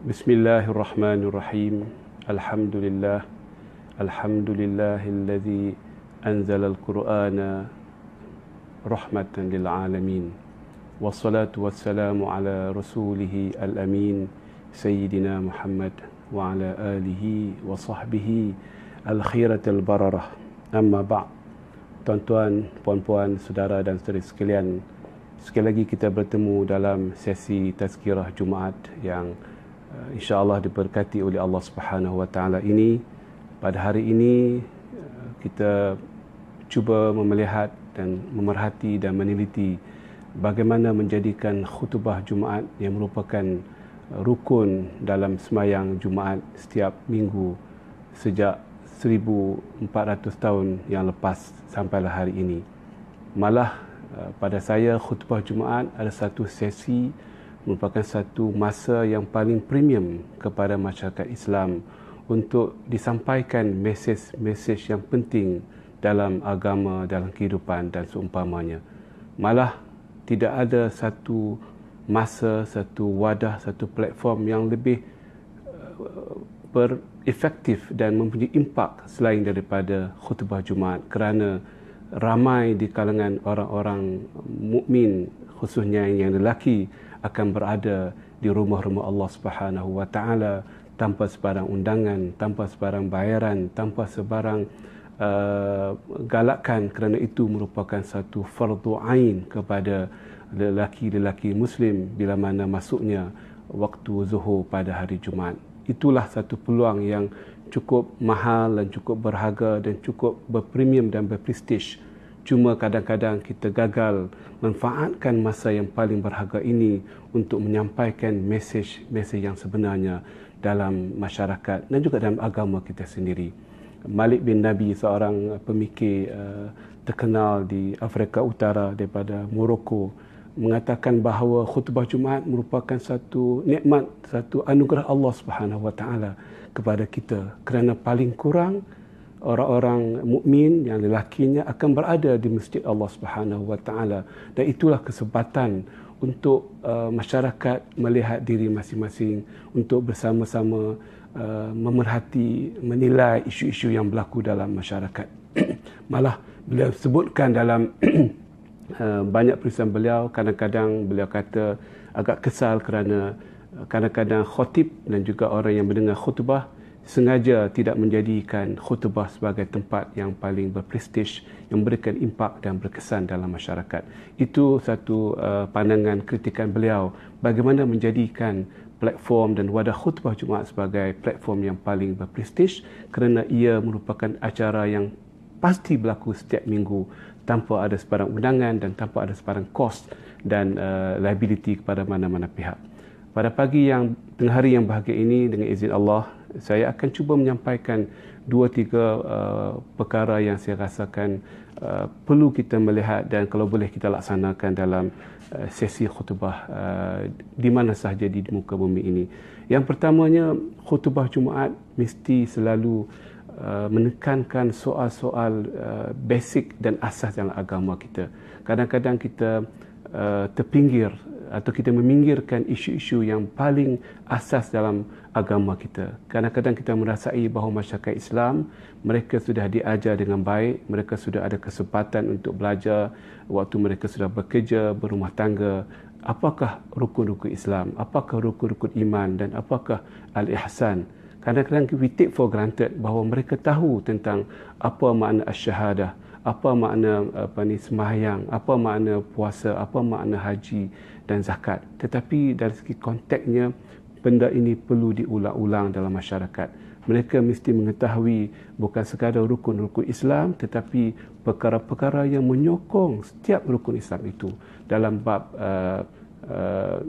بسم الله الرحمن الرحيم الحمد لله الحمد لله الذي أنزل القرآن رحمة للعالمين والصلاة والسلام على رسوله الأمين سيدنا محمد وعلى آله وصحبه الخيرة البررة أما بعد Tuan-tuan, puan-puan, saudara dan saudari sekalian Sekali lagi kita bertemu dalam sesi Tazkirah Jumaat yang Eh, insyaallah diberkati oleh Allah Subhanahu wa taala ini pada hari ini eh, kita cuba melihat dan memerhati dan meneliti bagaimana menjadikan khutbah Jumaat yang merupakan eh, rukun dalam semayang Jumaat setiap minggu sejak 1400 tahun yang lepas sampailah hari ini. Malah pada saya khutbah Jumaat ada satu sesi merupakan satu masa yang paling premium kepada masyarakat Islam untuk disampaikan mesej-mesej yang penting dalam agama, dalam kehidupan dan seumpamanya. Malah tidak ada satu masa, satu wadah, satu platform yang lebih eh, berefektif dan mempunyai impak selain daripada khutbah Jumaat kerana ramai di kalangan orang-orang mukmin khususnya yang lelaki akan berada di rumah-rumah Allah Subhanahu wa taala tanpa sebarang undangan, tanpa sebarang bayaran, tanpa sebarang uh, galakan kerana itu merupakan satu fardu ain kepada lelaki-lelaki muslim bila mana masuknya waktu zuhur pada hari Jumaat. Itulah satu peluang yang cukup mahal dan cukup berharga dan cukup berpremium dan berprestij Cuma kadang-kadang kita gagal manfaatkan masa yang paling berharga ini untuk menyampaikan mesej-mesej yang sebenarnya dalam masyarakat dan juga dalam agama kita sendiri. Malik bin Nabi seorang eh, pemikir eh, terkenal di Afrika Utara daripada Morocco mengatakan bahawa khutbah Jumaat merupakan satu nikmat, satu anugerah Allah Subhanahu kepada kita kerana paling kurang orang-orang mukmin yang lelakinya akan berada di masjid Allah Subhanahu wa taala dan itulah kesempatan untuk uh, masyarakat melihat diri masing-masing untuk bersama-sama uh, memerhati menilai isu-isu yang berlaku dalam masyarakat malah beliau sebutkan dalam uh, banyak perisian beliau kadang-kadang beliau kata agak kesal kerana uh, kadang-kadang khutib dan juga orang yang mendengar khutbah sengaja tidak menjadikan khutbah sebagai tempat yang paling berprestij yang memberikan impak dan berkesan dalam masyarakat. Itu satu uh, pandangan kritikan beliau bagaimana menjadikan platform dan wadah khutbah Jumaat sebagai platform yang paling berprestij kerana ia merupakan acara yang pasti berlaku setiap minggu tanpa ada sebarang undangan dan tanpa ada sebarang kos dan uh, liability kepada mana-mana pihak. Pada pagi yang tengah hari yang bahagia ini dengan izin Allah, saya akan cuba menyampaikan dua tiga uh, perkara yang saya rasakan uh, perlu kita melihat dan kalau boleh kita laksanakan dalam uh, sesi khutbah uh, di mana sahaja di muka bumi ini. Yang pertamanya khutbah Jumaat mesti selalu Uh, menekankan soal-soal uh, basic dan asas dalam agama kita. Kadang-kadang kita uh, terpinggir atau kita meminggirkan isu-isu yang paling asas dalam agama kita. Kadang-kadang kita merasai bahawa masyarakat Islam, mereka sudah diajar dengan baik, mereka sudah ada kesempatan untuk belajar, waktu mereka sudah bekerja, berumah tangga, apakah rukun-rukun Islam, apakah rukun-rukun iman dan apakah al-ihsan. Kadang-kadang kita take for granted bahawa mereka tahu tentang apa makna asyhadah. As apa makna apa ni sembahyang, apa makna puasa, apa makna haji dan zakat. Tetapi dari segi konteksnya benda ini perlu diulang-ulang dalam masyarakat. Mereka mesti mengetahui bukan sekadar rukun-rukun Islam tetapi perkara-perkara yang menyokong setiap rukun Islam itu dalam bab uh, Uh,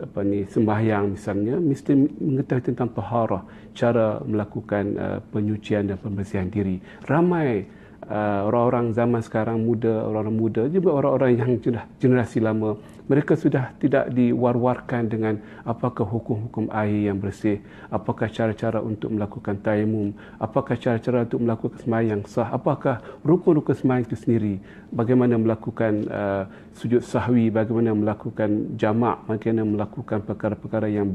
apa ni sembahyang misalnya mesti mengetahui tentang taharah cara melakukan uh, penyucian dan pembersihan diri ramai Ah, orang-orang zaman sekarang muda, orang-orang muda juga orang-orang yang sudah generasi lama mereka sudah tidak diwar-warkan dengan apakah hukum-hukum air yang bersih, apakah cara-cara untuk melakukan tayamum, apakah cara-cara untuk melakukan semayang yang sah, apakah rukun-rukun semayang itu sendiri, bagaimana melakukan uh, sujud sahwi, bagaimana melakukan jamak, bagaimana melakukan perkara-perkara yang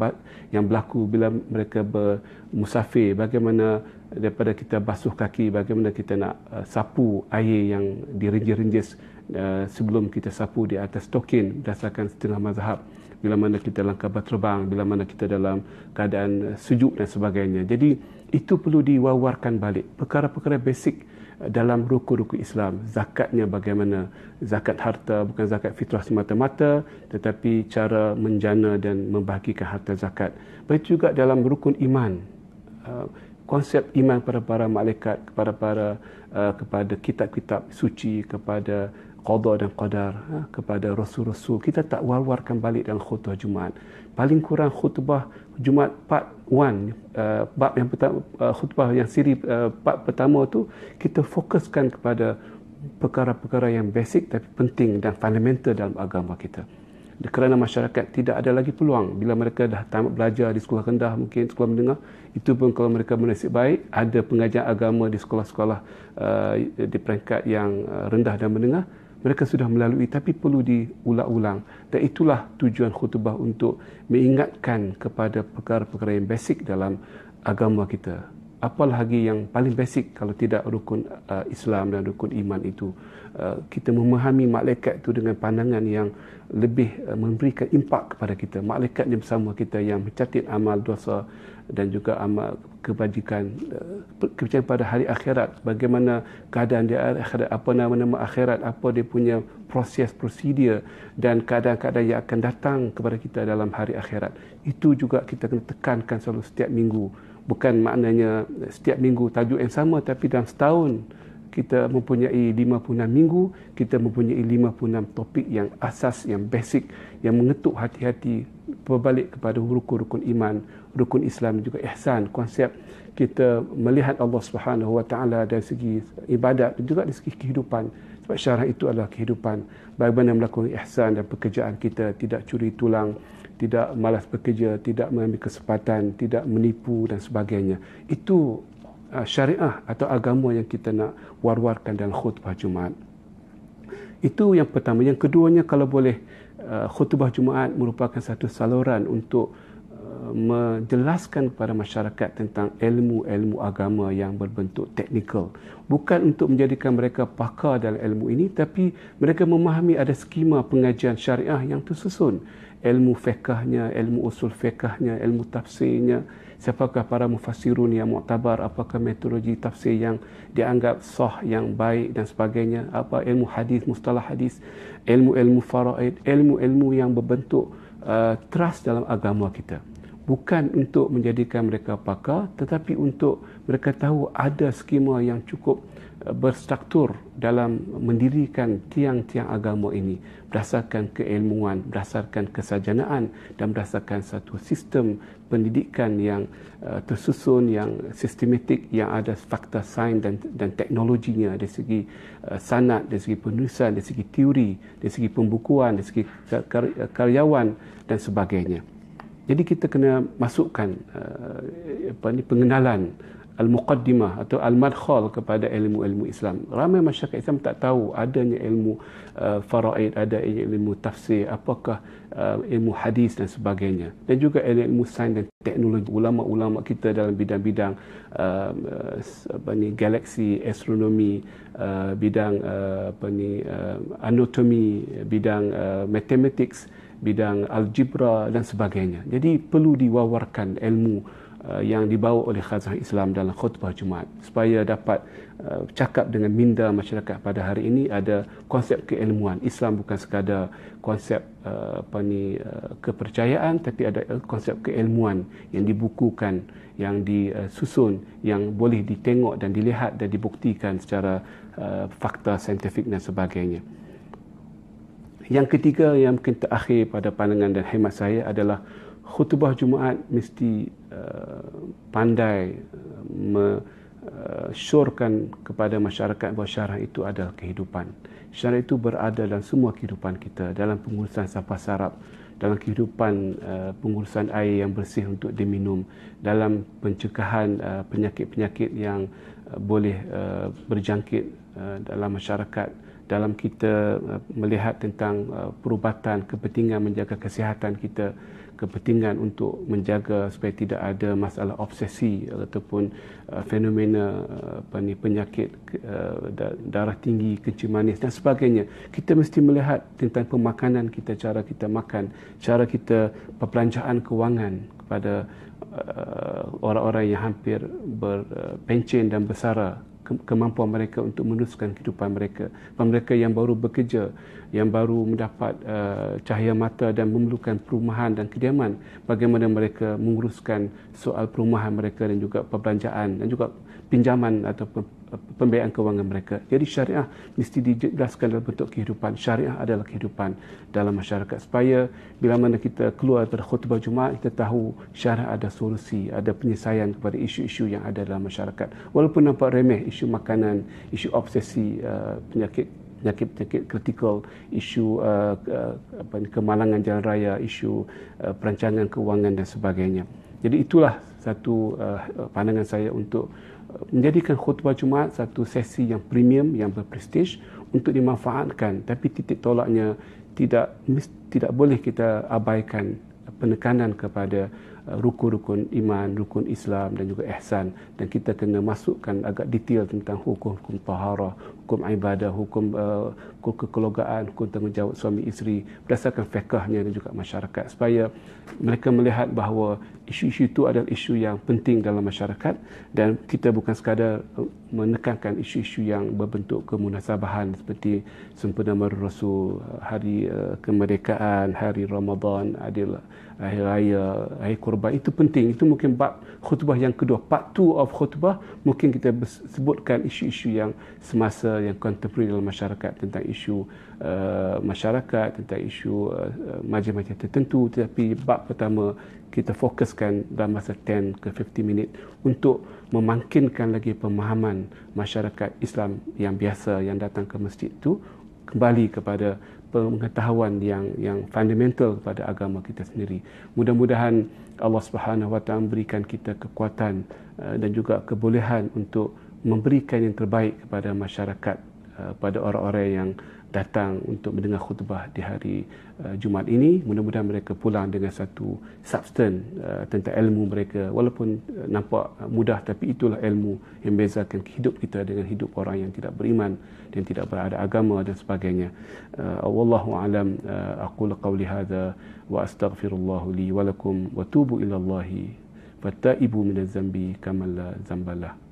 yang berlaku bila mereka bermusafir, bagaimana daripada kita basuh kaki, bagaimana kita nak uh, sapu air yang direnjis-renjis Eh, sebelum kita sapu di atas token berdasarkan setengah mazhab bila mana kita langkah berterbang, bila mana kita dalam keadaan eh, sujud dan sebagainya. Jadi itu perlu diwawarkan balik. Perkara-perkara basic eh, dalam ruku-ruku Islam, zakatnya bagaimana, zakat harta bukan zakat fitrah semata-mata tetapi cara menjana dan membahagikan harta zakat. Begitu juga dalam rukun iman, konsep iman kepada para malaikat, kepada para kepada kitab-kitab suci, kepada qada dan qadar ha, kepada rasul-rasul. Kita tak war-warkan balik dalam khutbah Jumaat. Paling kurang khutbah Jumaat part 1, uh, eh, bab yang pertama uh, eh, khutbah yang siri uh, part pertama tu kita fokuskan kepada perkara-perkara yang basic tapi penting dan fundamental dalam agama kita. Kerana masyarakat tidak ada lagi peluang bila mereka dah tamat belajar di sekolah rendah mungkin sekolah menengah itu pun kalau mereka bernasib baik ada pengajar agama di sekolah-sekolah uh, di peringkat yang rendah dan menengah mereka sudah melalui tapi perlu diulang-ulang dan itulah tujuan khutbah untuk mengingatkan kepada perkara-perkara yang basic dalam agama kita apa lagi yang paling basic kalau tidak rukun uh, Islam dan rukun iman itu uh, kita memahami malaikat itu dengan pandangan yang lebih uh, memberikan impak kepada kita malaikat yang bersama kita yang mencatat amal dosa dan juga amal kebajikan eh, kepercayaan pada hari akhirat bagaimana keadaan dia akhirat apa nama nama akhirat apa dia punya proses prosedur dan keadaan-keadaan yang akan datang kepada kita dalam hari akhirat itu juga kita kena tekankan selalu setiap minggu bukan maknanya eh, setiap minggu tajuk yang sama tapi dalam setahun kita mempunyai 56 minggu, kita mempunyai 56 topik yang asas, yang basic, yang mengetuk hati-hati berbalik kepada rukun-rukun iman, rukun Islam juga ihsan konsep kita melihat Allah Subhanahu wa taala dari segi ibadat dan juga dari segi kehidupan sebab syarah itu adalah kehidupan bagaimana melakukan ihsan dan pekerjaan kita tidak curi tulang tidak malas bekerja tidak mengambil kesempatan tidak menipu dan sebagainya itu uh, syariah atau agama yang kita nak war-warkan dalam khutbah Jumaat itu yang pertama yang keduanya kalau boleh uh, khutbah Jumaat merupakan satu saluran untuk menjelaskan kepada masyarakat tentang ilmu-ilmu agama yang berbentuk teknikal. Bukan untuk menjadikan mereka pakar dalam ilmu ini, tapi mereka memahami ada skema pengajian syariah yang tersusun. Ilmu fiqahnya, ilmu usul fiqahnya, ilmu tafsirnya, siapakah para mufassirun yang muktabar, apakah metodologi tafsir yang dianggap sah, yang baik dan sebagainya, apa ilmu hadis, mustalah hadis, ilmu-ilmu faraid, ilmu-ilmu yang berbentuk Uh, trust dalam agama kita bukan untuk menjadikan mereka pakar tetapi untuk mereka tahu ada skema yang cukup eh, berstruktur dalam mendirikan tiang-tiang agama ini berdasarkan keilmuan, berdasarkan kesajanaan dan berdasarkan satu sistem pendidikan yang uh, tersusun, yang sistematik, yang ada fakta sains dan, dan teknologinya dari segi uh, sanat, dari segi penulisan, dari segi teori, dari segi pembukuan, dari segi karyawan dan sebagainya. Jadi kita kena masukkan uh, apa ni pengenalan al-muqaddimah atau al-madkhal kepada ilmu-ilmu Islam. Ramai masyarakat Islam tak tahu adanya ilmu uh, faraid, ada ilmu tafsir, apakah uh, ilmu hadis dan sebagainya. Dan juga ilmu sains dan teknologi. Ulama-ulama kita dalam bidang-bidang uh, apa ni galaksi, astronomi, uh, bidang uh, apa ni uh, anatomi, bidang uh, mathematics, uh, bidang algebra dan sebagainya. Jadi perlu diwawarkan ilmu uh, yang dibawa oleh khazanah Islam dalam khutbah Jumaat supaya dapat uh, cakap dengan minda masyarakat pada hari ini ada konsep keilmuan Islam bukan sekadar konsep uh, apa ni kepercayaan tapi ada konsep keilmuan yang dibukukan yang disusun yang boleh ditengok dan dilihat dan dibuktikan secara fakta saintifik dan sebagainya yang ketiga yang mungkin terakhir pada pandangan dan hemat saya adalah khutbah Jumaat mesti uh, pandai uh, eh, mensyorkan kepada masyarakat bahawa syarah itu adalah kehidupan. Syarah itu berada dalam semua kehidupan kita, dalam pengurusan sampah sarap, dalam kehidupan uh, pengurusan air yang bersih untuk diminum, dalam pencegahan uh, penyakit-penyakit yang uh, boleh uh, berjangkit uh, dalam masyarakat dalam kita eh, melihat tentang eh, perubatan kepentingan menjaga kesihatan kita kepentingan untuk menjaga supaya tidak ada masalah obsesi ataupun eh, fenomena apa ni penyakit darah tinggi kencing manis dan sebagainya kita mesti melihat tentang pemakanan kita cara kita makan cara kita perbelanjaan kewangan kepada orang-orang yang hampir berpencen dan bersara kemampuan mereka untuk meneruskan kehidupan mereka. Mereka yang baru bekerja, yang baru mendapat uh, cahaya mata dan memerlukan perumahan dan kediaman, bagaimana mereka menguruskan soal perumahan mereka dan juga perbelanjaan dan juga pinjaman ataupun pembiayaan kewangan mereka. Jadi syariah mesti dijelaskan dalam bentuk kehidupan. Syariah adalah kehidupan dalam masyarakat. Supaya bila mana kita keluar daripada khutbah Jumaat, kita tahu syariah ada solusi, ada penyelesaian kepada isu-isu yang ada dalam masyarakat. Walaupun nampak remeh isu makanan, isu obsesi uh, penyakit penyakit-penyakit kritikal, isu uh, uh apa, kemalangan jalan raya, isu uh, perancangan kewangan dan sebagainya. Jadi itulah satu uh, pandangan saya untuk menjadikan khutbah Jumaat satu sesi yang premium, yang berprestij untuk dimanfaatkan. Tapi titik tolaknya tidak tidak boleh kita abaikan penekanan kepada Eh, rukun-rukun iman, rukun Islam dan juga ihsan dan kita kena masukkan agak detail tentang hukum-hukum taharah, hukum ibadah, hukum eh, uh, kekeluargaan, hukum tanggungjawab suami isteri berdasarkan fiqahnya dan juga masyarakat supaya mereka melihat bahawa isu-isu itu adalah isu yang penting dalam masyarakat dan kita bukan sekadar eh, menekankan isu-isu yang berbentuk kemunasabahan seperti sempena Maru Rasul, Hari eh, Kemerdekaan, Hari Ramadan, Adil Hari Raya, Hari Kurban. Itu penting. Itu mungkin bab khutbah yang kedua. Part two of khutbah mungkin kita sebutkan isu-isu yang semasa yang kontemporer dalam masyarakat tentang isu uh, masyarakat, tentang isu uh, majlis-majlis tertentu. Tetapi bab pertama kita fokuskan dalam masa 10 ke 15 minit untuk memangkinkan lagi pemahaman masyarakat Islam yang biasa yang datang ke masjid itu kembali kepada pengetahuan yang yang fundamental kepada agama kita sendiri. Mudah-mudahan Allah Subhanahu Wa Taala berikan kita kekuatan eh, dan juga kebolehan untuk memberikan yang terbaik kepada masyarakat, eh, pada orang-orang yang datang untuk mendengar khutbah di hari uh, Jumaat ini. Mudah-mudahan mereka pulang dengan satu substan uh, tentang ilmu mereka. Walaupun uh, nampak mudah tapi itulah ilmu yang bezakan hidup kita dengan hidup orang yang tidak beriman dan tidak berada agama dan sebagainya. Uh, Wallahu alam uh, aku qawli hadza wa astaghfirullahu li wa lakum wa tubu ila Allahi fatta'ibu minaz zambi kamal zambalah.